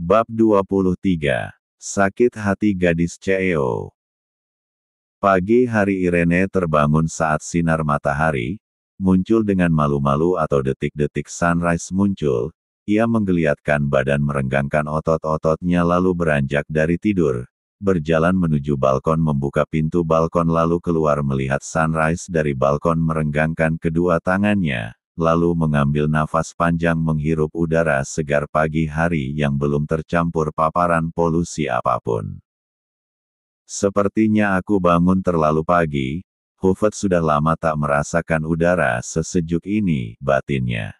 Bab 23. Sakit hati gadis CEO. Pagi hari Irene terbangun saat sinar matahari, muncul dengan malu-malu atau detik-detik sunrise muncul, ia menggeliatkan badan merenggangkan otot-ototnya lalu beranjak dari tidur, berjalan menuju balkon membuka pintu balkon lalu keluar melihat sunrise dari balkon merenggangkan kedua tangannya lalu mengambil nafas panjang menghirup udara segar pagi hari yang belum tercampur paparan polusi apapun. Sepertinya aku bangun terlalu pagi, Hufet sudah lama tak merasakan udara sesejuk ini, batinnya.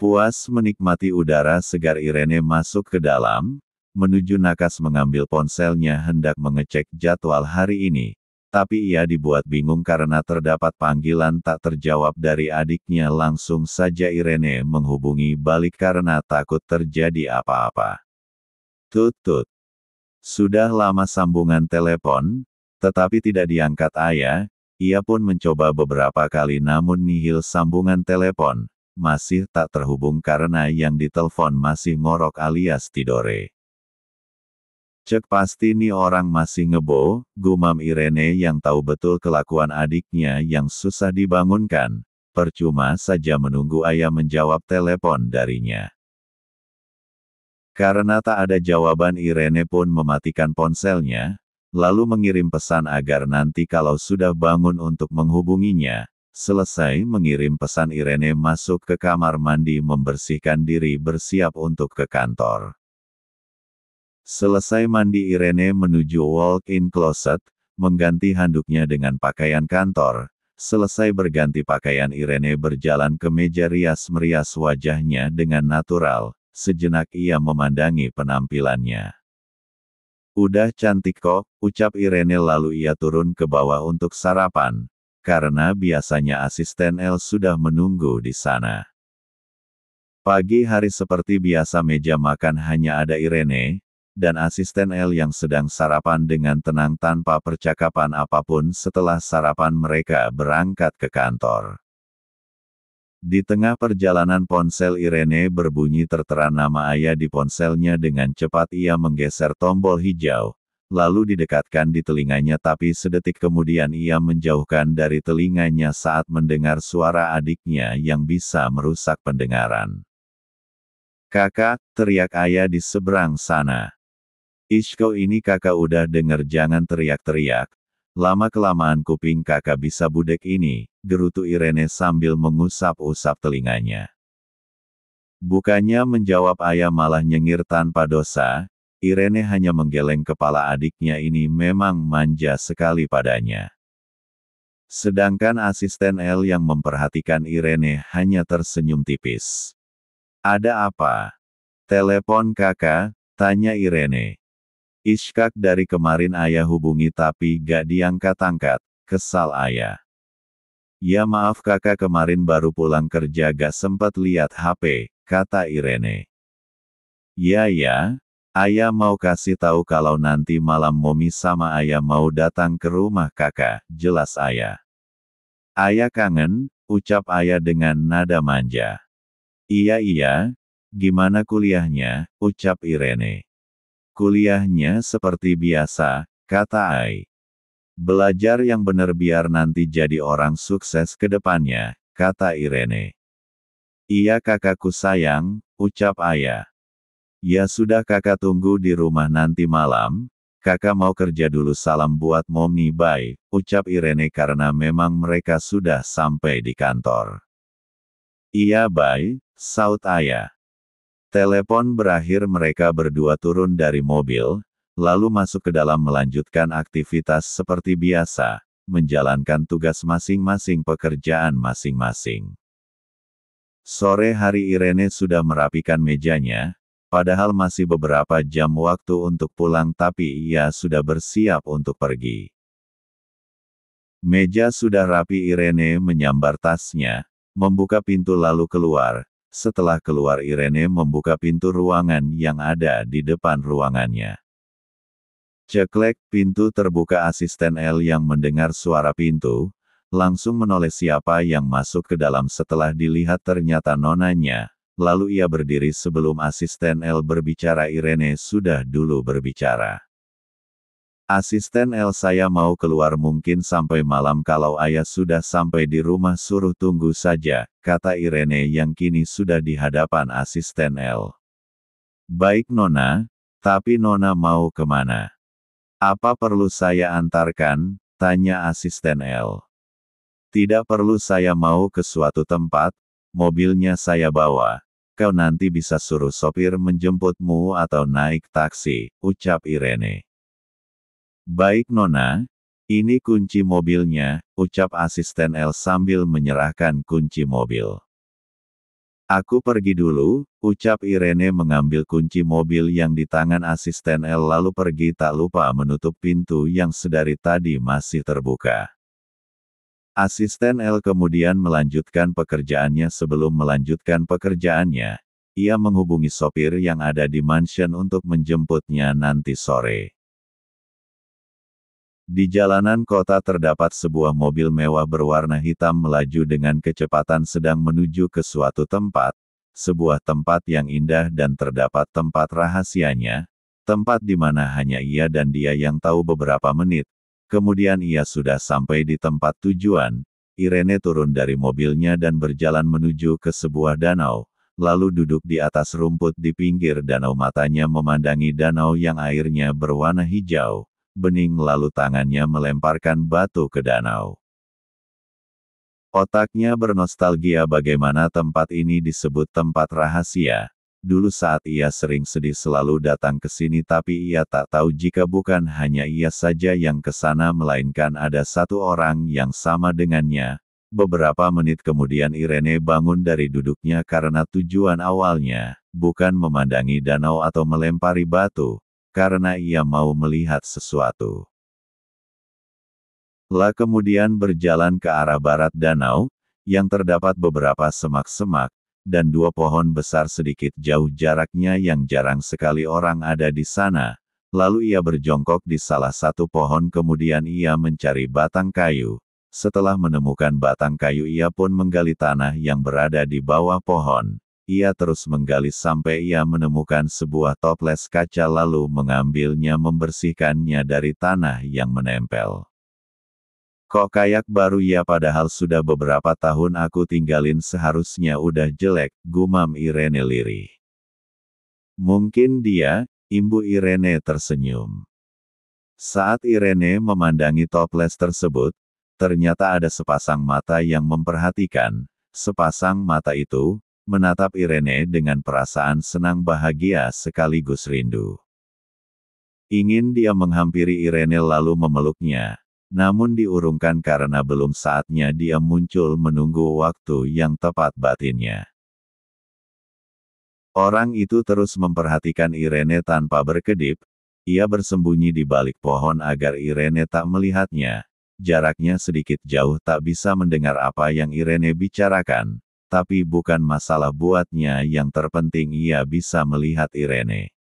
Puas menikmati udara segar Irene masuk ke dalam, menuju Nakas mengambil ponselnya hendak mengecek jadwal hari ini, tapi ia dibuat bingung karena terdapat panggilan tak terjawab dari adiknya langsung saja Irene menghubungi balik karena takut terjadi apa-apa. Tutut. Sudah lama sambungan telepon, tetapi tidak diangkat ayah, ia pun mencoba beberapa kali namun nihil sambungan telepon, masih tak terhubung karena yang ditelepon masih ngorok alias tidore. Cek pasti nih orang masih ngebo, gumam Irene yang tahu betul kelakuan adiknya yang susah dibangunkan. Percuma saja menunggu ayah menjawab telepon darinya. Karena tak ada jawaban Irene pun mematikan ponselnya, lalu mengirim pesan agar nanti kalau sudah bangun untuk menghubunginya. Selesai mengirim pesan Irene masuk ke kamar mandi membersihkan diri bersiap untuk ke kantor. Selesai mandi Irene menuju walk-in closet, mengganti handuknya dengan pakaian kantor. Selesai berganti pakaian Irene berjalan ke meja rias merias wajahnya dengan natural, sejenak ia memandangi penampilannya. Udah cantik kok, ucap Irene lalu ia turun ke bawah untuk sarapan, karena biasanya asisten El sudah menunggu di sana. Pagi hari seperti biasa meja makan hanya ada Irene, dan asisten L yang sedang sarapan dengan tenang tanpa percakapan apapun setelah sarapan mereka berangkat ke kantor. Di tengah perjalanan ponsel Irene berbunyi tertera nama ayah di ponselnya dengan cepat ia menggeser tombol hijau, lalu didekatkan di telinganya tapi sedetik kemudian ia menjauhkan dari telinganya saat mendengar suara adiknya yang bisa merusak pendengaran. Kakak, teriak ayah di seberang sana. Ishko ini kakak udah denger jangan teriak-teriak. Lama-kelamaan kuping kakak bisa budek ini, gerutu Irene sambil mengusap-usap telinganya. Bukannya menjawab ayah malah nyengir tanpa dosa, Irene hanya menggeleng kepala adiknya ini memang manja sekali padanya. Sedangkan asisten L yang memperhatikan Irene hanya tersenyum tipis. Ada apa? Telepon kakak, tanya Irene. Ishkak dari kemarin ayah hubungi tapi gak diangkat-angkat, kesal ayah. Ya maaf kakak kemarin baru pulang kerja gak sempat lihat HP, kata Irene. Ya ya, ayah mau kasih tahu kalau nanti malam momi sama ayah mau datang ke rumah kakak, jelas ayah. Ayah kangen, ucap ayah dengan nada manja. Iya iya, gimana kuliahnya, ucap Irene. Kuliahnya seperti biasa, kata Ai. Belajar yang benar biar nanti jadi orang sukses ke depannya, kata Irene. Iya kakakku sayang, ucap ayah. Ya sudah kakak tunggu di rumah nanti malam, kakak mau kerja dulu salam buat mommy bye, ucap Irene karena memang mereka sudah sampai di kantor. Iya bye, saut ayah. Telepon berakhir mereka berdua turun dari mobil, lalu masuk ke dalam melanjutkan aktivitas seperti biasa, menjalankan tugas masing-masing pekerjaan masing-masing. Sore hari Irene sudah merapikan mejanya, padahal masih beberapa jam waktu untuk pulang tapi ia sudah bersiap untuk pergi. Meja sudah rapi Irene menyambar tasnya, membuka pintu lalu keluar, setelah keluar Irene membuka pintu ruangan yang ada di depan ruangannya. Ceklek, pintu terbuka asisten L yang mendengar suara pintu, langsung menoleh siapa yang masuk ke dalam setelah dilihat ternyata nonanya, lalu ia berdiri sebelum asisten L berbicara Irene sudah dulu berbicara. Asisten El saya mau keluar mungkin sampai malam kalau ayah sudah sampai di rumah suruh tunggu saja, kata Irene yang kini sudah di hadapan asisten El. Baik Nona, tapi Nona mau kemana? Apa perlu saya antarkan? Tanya asisten El. Tidak perlu saya mau ke suatu tempat, mobilnya saya bawa. Kau nanti bisa suruh sopir menjemputmu atau naik taksi, ucap Irene. Baik Nona, ini kunci mobilnya, ucap asisten L sambil menyerahkan kunci mobil. Aku pergi dulu, ucap Irene mengambil kunci mobil yang di tangan asisten L lalu pergi tak lupa menutup pintu yang sedari tadi masih terbuka. Asisten L kemudian melanjutkan pekerjaannya sebelum melanjutkan pekerjaannya. Ia menghubungi sopir yang ada di mansion untuk menjemputnya nanti sore. Di jalanan kota terdapat sebuah mobil mewah berwarna hitam melaju dengan kecepatan sedang menuju ke suatu tempat, sebuah tempat yang indah dan terdapat tempat rahasianya, tempat di mana hanya ia dan dia yang tahu beberapa menit. Kemudian ia sudah sampai di tempat tujuan. Irene turun dari mobilnya dan berjalan menuju ke sebuah danau, lalu duduk di atas rumput di pinggir danau matanya memandangi danau yang airnya berwarna hijau bening lalu tangannya melemparkan batu ke danau. Otaknya bernostalgia bagaimana tempat ini disebut tempat rahasia. Dulu saat ia sering sedih selalu datang ke sini tapi ia tak tahu jika bukan hanya ia saja yang ke sana melainkan ada satu orang yang sama dengannya, Beberapa menit kemudian Irene bangun dari duduknya karena tujuan awalnya, bukan memandangi danau atau melempari batu, karena ia mau melihat sesuatu. La kemudian berjalan ke arah barat danau, yang terdapat beberapa semak-semak, dan dua pohon besar sedikit jauh jaraknya yang jarang sekali orang ada di sana. Lalu ia berjongkok di salah satu pohon kemudian ia mencari batang kayu. Setelah menemukan batang kayu ia pun menggali tanah yang berada di bawah pohon. Ia terus menggali sampai ia menemukan sebuah toples kaca lalu mengambilnya membersihkannya dari tanah yang menempel. Kok kayak baru ya padahal sudah beberapa tahun aku tinggalin seharusnya udah jelek, gumam Irene Liri. Mungkin dia, imbu Irene tersenyum. Saat Irene memandangi toples tersebut, ternyata ada sepasang mata yang memperhatikan, sepasang mata itu, menatap Irene dengan perasaan senang bahagia sekaligus rindu. Ingin dia menghampiri Irene lalu memeluknya, namun diurungkan karena belum saatnya dia muncul menunggu waktu yang tepat batinnya. Orang itu terus memperhatikan Irene tanpa berkedip, ia bersembunyi di balik pohon agar Irene tak melihatnya, jaraknya sedikit jauh tak bisa mendengar apa yang Irene bicarakan, tapi bukan masalah buatnya yang terpenting ia bisa melihat Irene.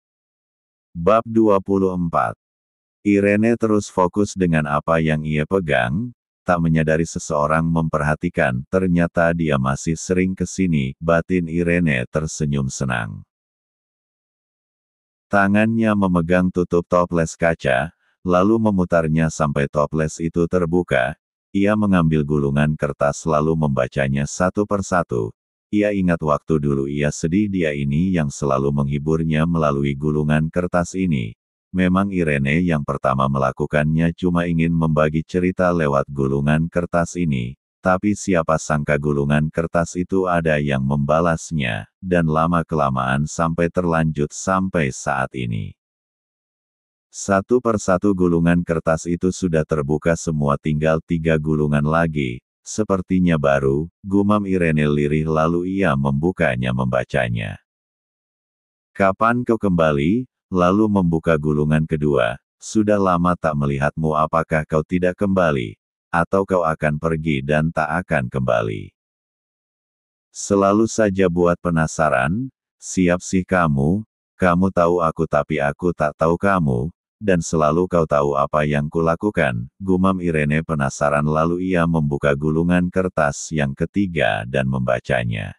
Bab 24 Irene terus fokus dengan apa yang ia pegang, tak menyadari seseorang memperhatikan, ternyata dia masih sering ke sini, batin Irene tersenyum senang. Tangannya memegang tutup toples kaca, lalu memutarnya sampai toples itu terbuka, ia mengambil gulungan kertas lalu membacanya satu persatu. Ia ingat waktu dulu ia sedih dia ini yang selalu menghiburnya melalui gulungan kertas ini. Memang Irene yang pertama melakukannya cuma ingin membagi cerita lewat gulungan kertas ini. Tapi siapa sangka gulungan kertas itu ada yang membalasnya, dan lama-kelamaan sampai terlanjut sampai saat ini. Satu persatu gulungan kertas itu sudah terbuka semua tinggal tiga gulungan lagi, sepertinya baru, gumam Irene lirih lalu ia membukanya membacanya. Kapan kau kembali? Lalu membuka gulungan kedua, sudah lama tak melihatmu apakah kau tidak kembali, atau kau akan pergi dan tak akan kembali. Selalu saja buat penasaran, siap sih kamu, kamu tahu aku tapi aku tak tahu kamu, dan selalu kau tahu apa yang kulakukan, gumam Irene penasaran lalu ia membuka gulungan kertas yang ketiga dan membacanya.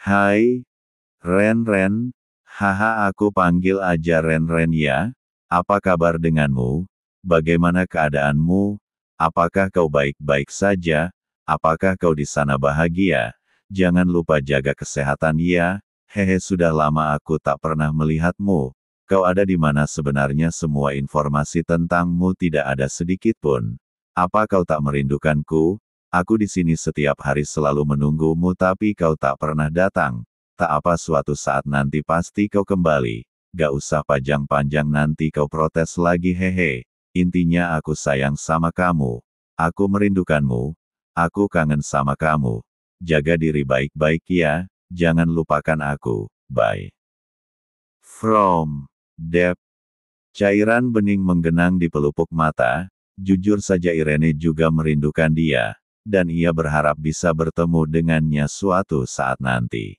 Hai, Ren Ren, haha aku panggil aja Ren Ren ya, apa kabar denganmu, bagaimana keadaanmu, apakah kau baik-baik saja, apakah kau di sana bahagia, jangan lupa jaga kesehatan ya, Hehe sudah lama aku tak pernah melihatmu, kau ada di mana sebenarnya semua informasi tentangmu tidak ada sedikit pun. Apa kau tak merindukanku? Aku di sini setiap hari selalu menunggumu tapi kau tak pernah datang. Tak apa suatu saat nanti pasti kau kembali. Gak usah panjang-panjang nanti kau protes lagi hehe. Intinya aku sayang sama kamu. Aku merindukanmu. Aku kangen sama kamu. Jaga diri baik-baik ya jangan lupakan aku, bye. From Depth Cairan bening menggenang di pelupuk mata, jujur saja Irene juga merindukan dia, dan ia berharap bisa bertemu dengannya suatu saat nanti.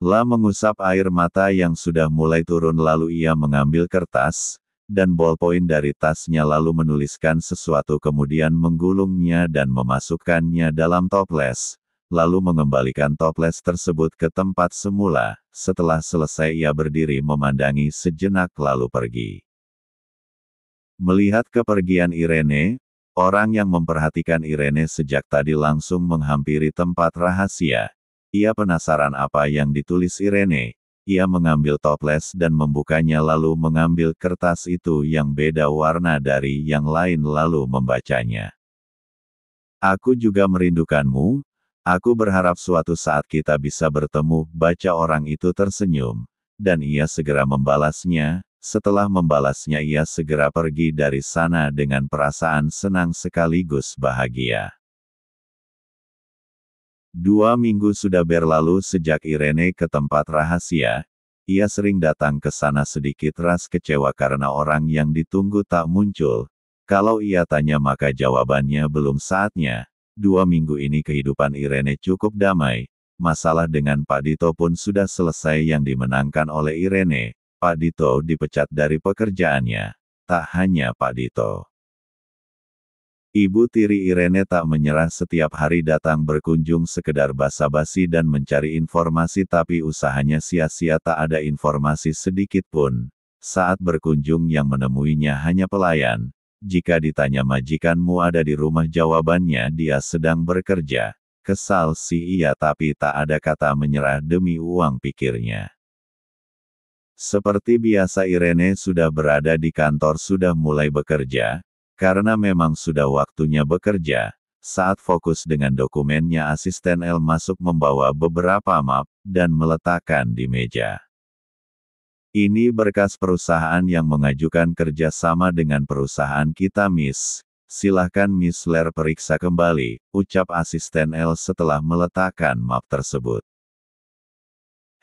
La mengusap air mata yang sudah mulai turun lalu ia mengambil kertas, dan bolpoin dari tasnya lalu menuliskan sesuatu kemudian menggulungnya dan memasukkannya dalam toples, lalu mengembalikan toples tersebut ke tempat semula. Setelah selesai ia berdiri memandangi sejenak lalu pergi. Melihat kepergian Irene, orang yang memperhatikan Irene sejak tadi langsung menghampiri tempat rahasia. Ia penasaran apa yang ditulis Irene. Ia mengambil toples dan membukanya lalu mengambil kertas itu yang beda warna dari yang lain lalu membacanya. Aku juga merindukanmu, Aku berharap suatu saat kita bisa bertemu, baca orang itu tersenyum. Dan ia segera membalasnya, setelah membalasnya ia segera pergi dari sana dengan perasaan senang sekaligus bahagia. Dua minggu sudah berlalu sejak Irene ke tempat rahasia, ia sering datang ke sana sedikit ras kecewa karena orang yang ditunggu tak muncul. Kalau ia tanya maka jawabannya belum saatnya, dua minggu ini kehidupan Irene cukup damai, masalah dengan Pak Dito pun sudah selesai yang dimenangkan oleh Irene, Pak Dito dipecat dari pekerjaannya. Tak hanya Pak Dito. Ibu tiri Irene tak menyerah setiap hari datang berkunjung sekedar basa-basi dan mencari informasi tapi usahanya sia-sia tak ada informasi sedikit pun. Saat berkunjung yang menemuinya hanya pelayan, jika ditanya majikanmu ada di rumah jawabannya dia sedang bekerja. Kesal sih ia tapi tak ada kata menyerah demi uang pikirnya. Seperti biasa Irene sudah berada di kantor sudah mulai bekerja, karena memang sudah waktunya bekerja. Saat fokus dengan dokumennya asisten L masuk membawa beberapa map, dan meletakkan di meja. Ini berkas perusahaan yang mengajukan kerjasama dengan perusahaan kita Miss. Silahkan Miss Ler periksa kembali, ucap asisten L setelah meletakkan map tersebut.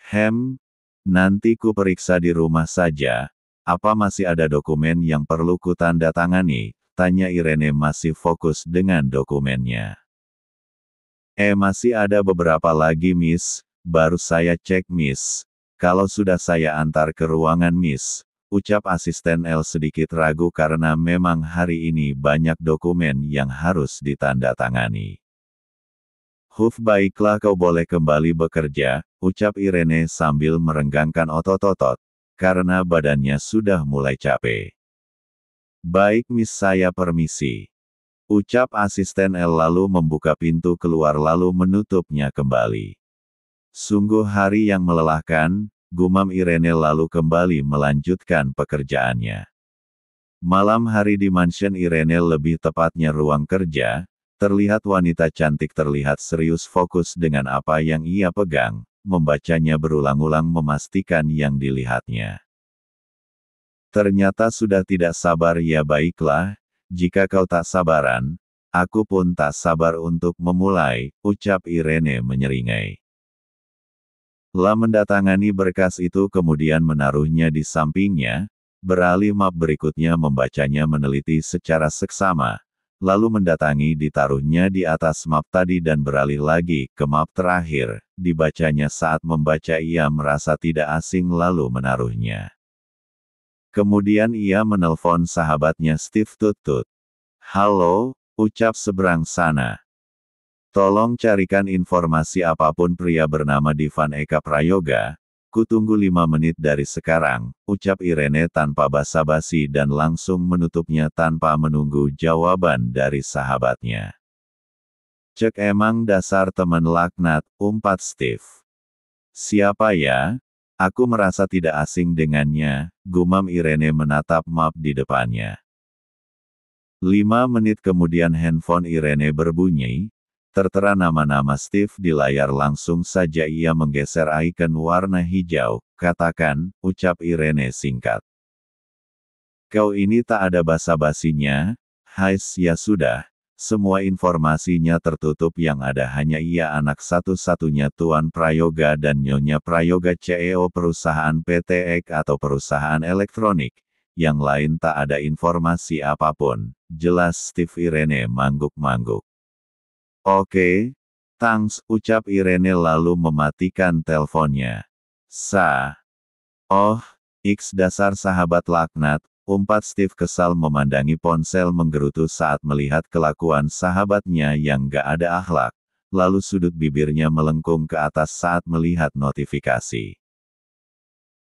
Hem, nanti ku periksa di rumah saja, apa masih ada dokumen yang perlu ku tanda tangani? Tanya Irene masih fokus dengan dokumennya. Eh masih ada beberapa lagi miss, baru saya cek miss, kalau sudah saya antar ke ruangan Miss, ucap asisten L sedikit ragu karena memang hari ini banyak dokumen yang harus ditandatangani. Huf baiklah kau boleh kembali bekerja, ucap Irene sambil merenggangkan otot-otot, karena badannya sudah mulai capek. Baik Miss saya permisi. Ucap asisten L lalu membuka pintu keluar lalu menutupnya kembali. Sungguh hari yang melelahkan, gumam Irene lalu kembali melanjutkan pekerjaannya. Malam hari di mansion Irene lebih tepatnya ruang kerja, terlihat wanita cantik terlihat serius fokus dengan apa yang ia pegang, membacanya berulang-ulang memastikan yang dilihatnya. Ternyata sudah tidak sabar ya baiklah, jika kau tak sabaran, aku pun tak sabar untuk memulai, ucap Irene menyeringai. La mendatangani berkas itu kemudian menaruhnya di sampingnya, beralih map berikutnya membacanya meneliti secara seksama, lalu mendatangi ditaruhnya di atas map tadi dan beralih lagi ke map terakhir, dibacanya saat membaca ia merasa tidak asing lalu menaruhnya. Kemudian ia menelpon sahabatnya Steve Tutut. Halo, ucap seberang sana. Tolong carikan informasi apapun pria bernama Divan Eka Prayoga, kutunggu lima menit dari sekarang, ucap Irene tanpa basa-basi dan langsung menutupnya tanpa menunggu jawaban dari sahabatnya. Cek emang dasar temen laknat, umpat Steve. Siapa ya? Aku merasa tidak asing dengannya, gumam Irene menatap map di depannya. Lima menit kemudian handphone Irene berbunyi, Tertera nama-nama Steve di layar langsung saja ia menggeser ikon warna hijau, katakan, ucap Irene singkat. Kau ini tak ada basa-basinya, Hais ya sudah, semua informasinya tertutup yang ada hanya ia anak satu-satunya Tuan Prayoga dan Nyonya Prayoga CEO perusahaan PTX atau perusahaan elektronik, yang lain tak ada informasi apapun, jelas Steve Irene mangguk-mangguk. Oke, tangs ucap Irene lalu mematikan teleponnya. Sa. Oh, X dasar sahabat laknat, umpat Steve kesal memandangi ponsel menggerutu saat melihat kelakuan sahabatnya yang gak ada akhlak, lalu sudut bibirnya melengkung ke atas saat melihat notifikasi.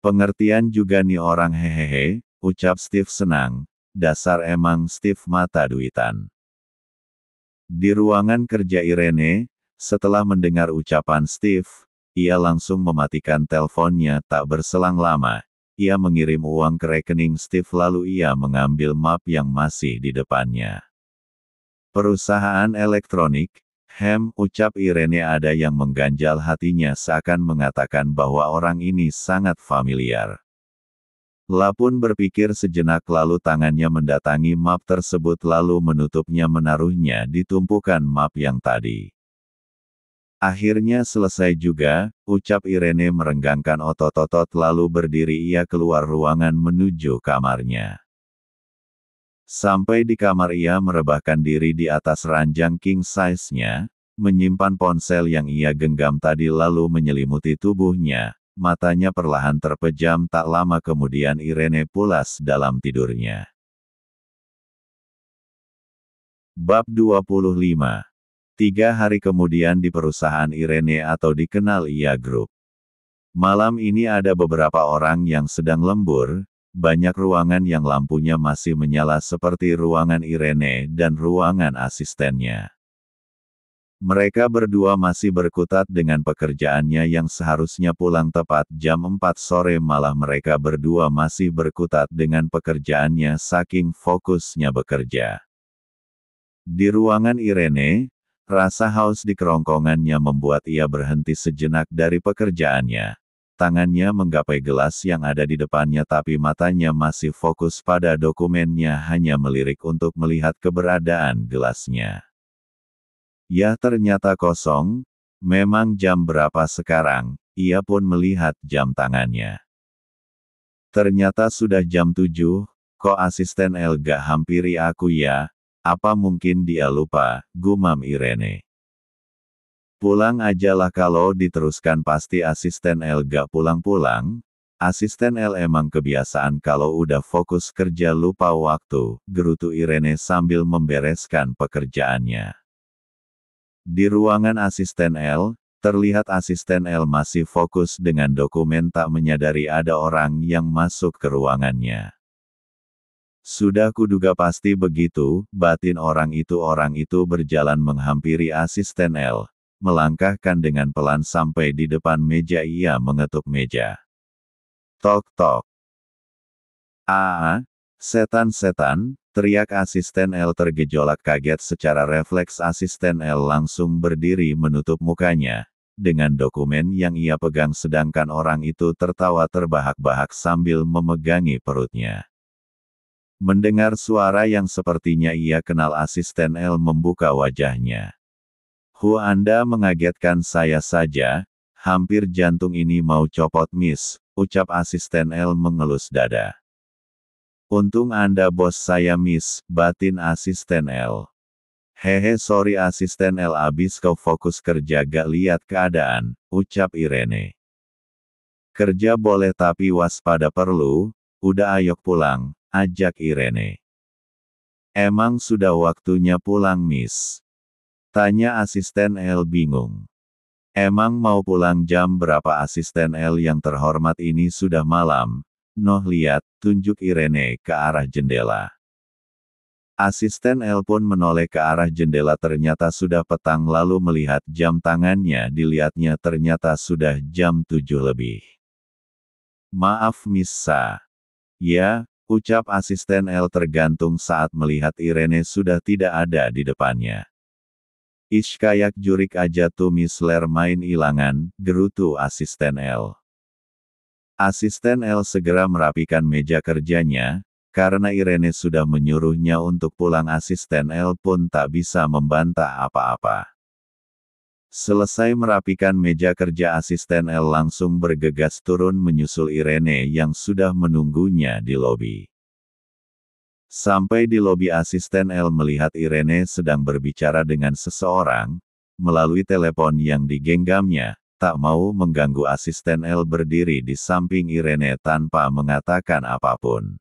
Pengertian juga nih orang hehehe, ucap Steve senang, dasar emang Steve mata duitan. Di ruangan kerja Irene, setelah mendengar ucapan Steve, ia langsung mematikan teleponnya tak berselang lama. Ia mengirim uang ke rekening Steve lalu ia mengambil map yang masih di depannya. Perusahaan elektronik, Hem ucap Irene ada yang mengganjal hatinya seakan mengatakan bahwa orang ini sangat familiar. Lapun berpikir sejenak lalu tangannya mendatangi map tersebut lalu menutupnya menaruhnya di tumpukan map yang tadi. Akhirnya selesai juga, ucap Irene merenggangkan otot-otot lalu berdiri ia keluar ruangan menuju kamarnya. Sampai di kamar ia merebahkan diri di atas ranjang king size-nya, menyimpan ponsel yang ia genggam tadi lalu menyelimuti tubuhnya, matanya perlahan terpejam tak lama kemudian Irene pulas dalam tidurnya. Bab 25 Tiga hari kemudian di perusahaan Irene atau dikenal IA Group. Malam ini ada beberapa orang yang sedang lembur, banyak ruangan yang lampunya masih menyala seperti ruangan Irene dan ruangan asistennya. Mereka berdua masih berkutat dengan pekerjaannya yang seharusnya pulang tepat jam 4 sore malah mereka berdua masih berkutat dengan pekerjaannya saking fokusnya bekerja. Di ruangan Irene, rasa haus di kerongkongannya membuat ia berhenti sejenak dari pekerjaannya. Tangannya menggapai gelas yang ada di depannya tapi matanya masih fokus pada dokumennya hanya melirik untuk melihat keberadaan gelasnya. Ya ternyata kosong, memang jam berapa sekarang, ia pun melihat jam tangannya. Ternyata sudah jam tujuh, kok asisten Elga hampiri aku ya, apa mungkin dia lupa, gumam Irene. Pulang ajalah kalau diteruskan pasti asisten Elga pulang-pulang, asisten El emang kebiasaan kalau udah fokus kerja lupa waktu, gerutu Irene sambil membereskan pekerjaannya. Di ruangan asisten L, terlihat asisten L masih fokus dengan dokumen tak menyadari ada orang yang masuk ke ruangannya. Sudah kuduga pasti begitu, batin orang itu orang itu berjalan menghampiri asisten L, melangkahkan dengan pelan sampai di depan meja ia mengetuk meja. Tok tok. Ah, setan-setan, Teriak asisten L tergejolak kaget secara refleks asisten L langsung berdiri menutup mukanya. Dengan dokumen yang ia pegang sedangkan orang itu tertawa terbahak-bahak sambil memegangi perutnya. Mendengar suara yang sepertinya ia kenal asisten L membuka wajahnya. Hu Anda mengagetkan saya saja, hampir jantung ini mau copot miss, ucap asisten L mengelus dada. Untung Anda bos saya miss, batin asisten L. Hehe sorry asisten L abis kau fokus kerja gak lihat keadaan, ucap Irene. Kerja boleh tapi waspada perlu, udah ayok pulang, ajak Irene. Emang sudah waktunya pulang miss? Tanya asisten L bingung. Emang mau pulang jam berapa asisten L yang terhormat ini sudah malam, Noh lihat, tunjuk Irene ke arah jendela. Asisten pun menoleh ke arah jendela ternyata sudah petang lalu melihat jam tangannya dilihatnya ternyata sudah jam tujuh lebih. Maaf Missa. Ya, ucap asisten El tergantung saat melihat Irene sudah tidak ada di depannya. Ish kayak jurik aja tuh Misler main ilangan, gerutu asisten El. Asisten L segera merapikan meja kerjanya, karena Irene sudah menyuruhnya untuk pulang asisten L pun tak bisa membantah apa-apa. Selesai merapikan meja kerja asisten L langsung bergegas turun menyusul Irene yang sudah menunggunya di lobi. Sampai di lobi asisten L melihat Irene sedang berbicara dengan seseorang, melalui telepon yang digenggamnya, tak mau mengganggu asisten L berdiri di samping Irene tanpa mengatakan apapun.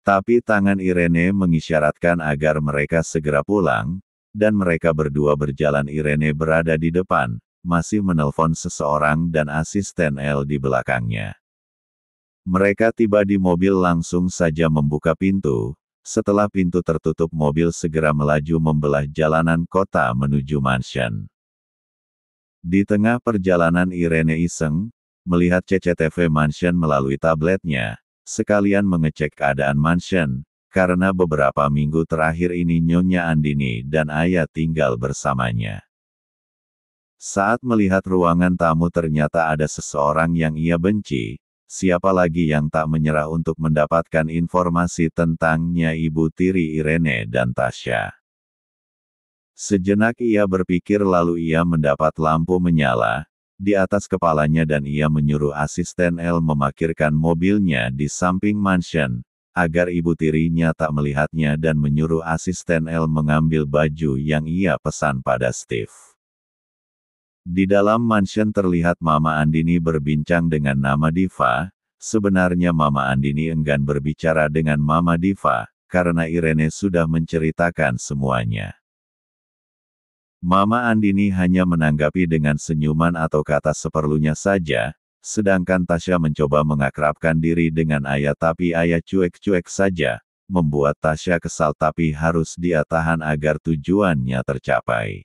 Tapi tangan Irene mengisyaratkan agar mereka segera pulang, dan mereka berdua berjalan Irene berada di depan, masih menelpon seseorang dan asisten L di belakangnya. Mereka tiba di mobil langsung saja membuka pintu, setelah pintu tertutup mobil segera melaju membelah jalanan kota menuju mansion. Di tengah perjalanan Irene iseng, melihat CCTV Mansion melalui tabletnya, sekalian mengecek keadaan Mansion, karena beberapa minggu terakhir ini Nyonya Andini dan Ayah tinggal bersamanya. Saat melihat ruangan tamu ternyata ada seseorang yang ia benci, siapa lagi yang tak menyerah untuk mendapatkan informasi tentangnya ibu tiri Irene dan Tasya. Sejenak ia berpikir lalu ia mendapat lampu menyala, di atas kepalanya dan ia menyuruh asisten L memakirkan mobilnya di samping mansion, agar ibu tirinya tak melihatnya dan menyuruh asisten L mengambil baju yang ia pesan pada Steve. Di dalam mansion terlihat Mama Andini berbincang dengan nama Diva, sebenarnya Mama Andini enggan berbicara dengan Mama Diva, karena Irene sudah menceritakan semuanya. Mama Andini hanya menanggapi dengan senyuman atau kata seperlunya saja, sedangkan Tasya mencoba mengakrabkan diri dengan ayah tapi ayah cuek-cuek saja, membuat Tasya kesal tapi harus dia tahan agar tujuannya tercapai.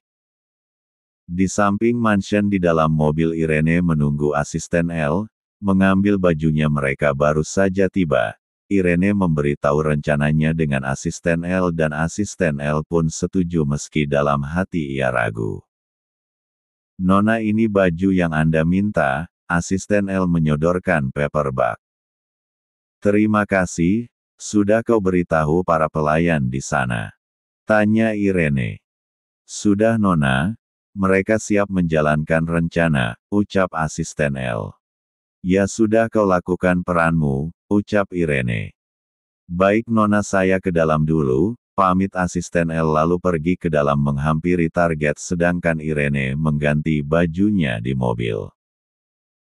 Di samping mansion di dalam mobil Irene menunggu asisten L, mengambil bajunya mereka baru saja tiba, Irene memberitahu rencananya dengan asisten L dan asisten L pun setuju meski dalam hati ia ragu. Nona ini baju yang Anda minta, asisten L menyodorkan paper bag. Terima kasih, sudah kau beritahu para pelayan di sana. Tanya Irene. Sudah Nona, mereka siap menjalankan rencana, ucap asisten L. Ya sudah kau lakukan peranmu, ucap Irene. Baik Nona saya ke dalam dulu, pamit asisten L lalu pergi ke dalam menghampiri target sedangkan Irene mengganti bajunya di mobil.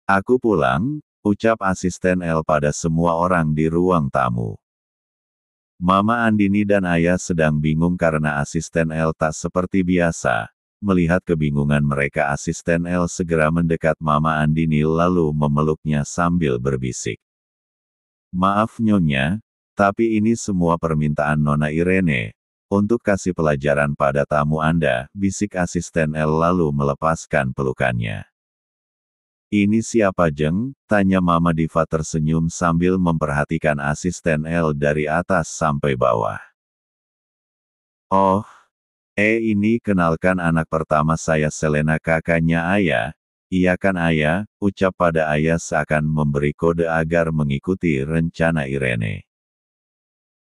Aku pulang, ucap asisten L pada semua orang di ruang tamu. Mama Andini dan ayah sedang bingung karena asisten L tak seperti biasa. Melihat kebingungan mereka asisten L segera mendekat Mama Andini lalu memeluknya sambil berbisik. Maaf Nyonya, tapi ini semua permintaan Nona Irene. Untuk kasih pelajaran pada tamu Anda, bisik asisten L lalu melepaskan pelukannya. Ini siapa jeng? Tanya Mama Diva tersenyum sambil memperhatikan asisten L dari atas sampai bawah. Oh, eh ini kenalkan anak pertama saya Selena kakaknya Ayah, Iya kan ayah, ucap pada ayah seakan memberi kode agar mengikuti rencana Irene.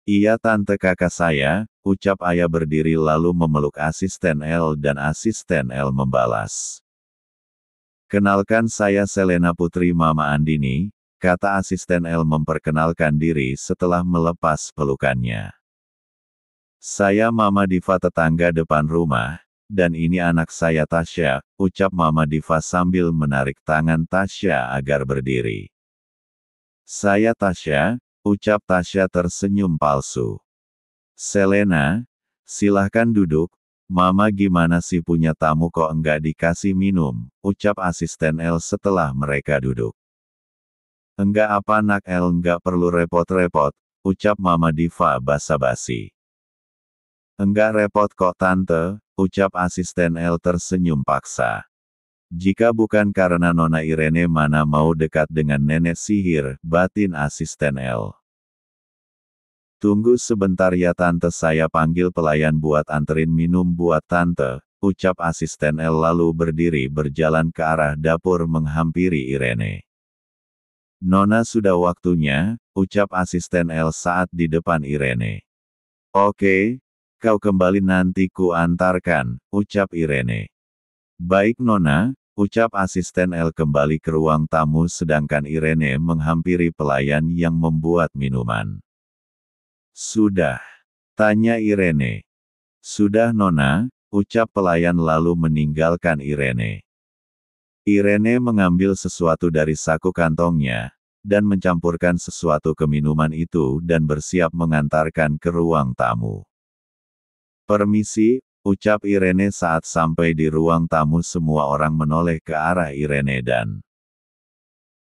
Iya tante kakak saya, ucap ayah berdiri lalu memeluk asisten L dan asisten L membalas. Kenalkan saya Selena Putri Mama Andini, kata asisten L memperkenalkan diri setelah melepas pelukannya. Saya Mama Diva tetangga depan rumah, dan ini anak saya Tasya, ucap Mama Diva sambil menarik tangan Tasya agar berdiri. Saya Tasya, ucap Tasya tersenyum palsu. Selena, silahkan duduk, Mama gimana sih punya tamu kok enggak dikasih minum, ucap asisten El setelah mereka duduk. Enggak apa nak El enggak perlu repot-repot, ucap Mama Diva basa-basi. Enggak repot kok tante, ucap asisten L tersenyum paksa. Jika bukan karena Nona Irene mana mau dekat dengan nenek sihir, batin asisten L. Tunggu sebentar ya tante saya panggil pelayan buat anterin minum buat tante, ucap asisten L lalu berdiri berjalan ke arah dapur menghampiri Irene. Nona sudah waktunya, ucap asisten L saat di depan Irene. Oke, Kau kembali nanti ku antarkan, ucap Irene. Baik Nona, ucap asisten L kembali ke ruang tamu sedangkan Irene menghampiri pelayan yang membuat minuman. Sudah. Tanya Irene. Sudah Nona, ucap pelayan lalu meninggalkan Irene. Irene mengambil sesuatu dari saku kantongnya, dan mencampurkan sesuatu ke minuman itu dan bersiap mengantarkan ke ruang tamu. Permisi, ucap Irene saat sampai di ruang tamu semua orang menoleh ke arah Irene dan